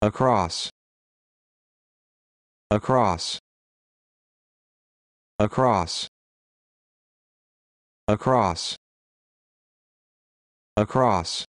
across across across across across